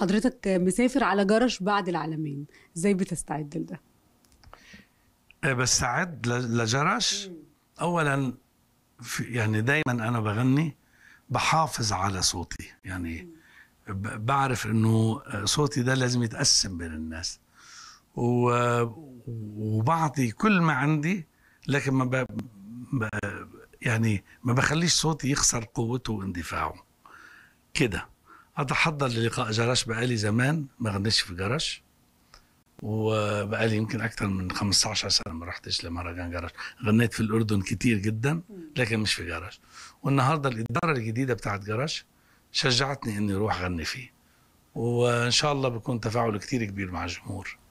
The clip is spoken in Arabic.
حضرتك مسافر على جرش بعد العالمين ازاي بتستعد لده آه، بستعد لجرش اولا يعني دايما انا بغني بحافظ على صوتي يعني بعرف انه صوتي ده لازم يتقسم بين الناس وبعطي كل ما عندي لكن ما ب... ب... يعني ما بخليش صوتي يخسر قوته واندفاعه كده اتحضر للقاء جرش بقالي زمان ما غنيتش في جرش وبقالي يمكن اكثر من 15 سنه ما رحتش لمهرجان جرش غنيت في الاردن كتير جدا لكن مش في جرش والنهارده الاداره الجديده بتاعت جرش شجعتني اني اروح اغني فيه وان شاء الله بكون تفاعل كتير كبير مع الجمهور